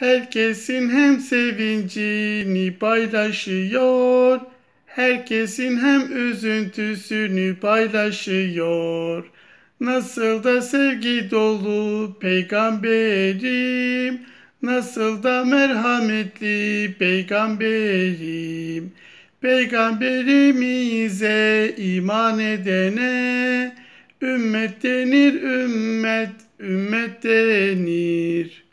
Herkesin hem sevincini paylaşıyor, herkesin hem üzüntüsünü paylaşıyor. Nasıl da sevgi dolu peygamberim, nasıl da merhametli peygamberim. Peygamberimize iman edene ümmet denir ümmet, ümmet denir.''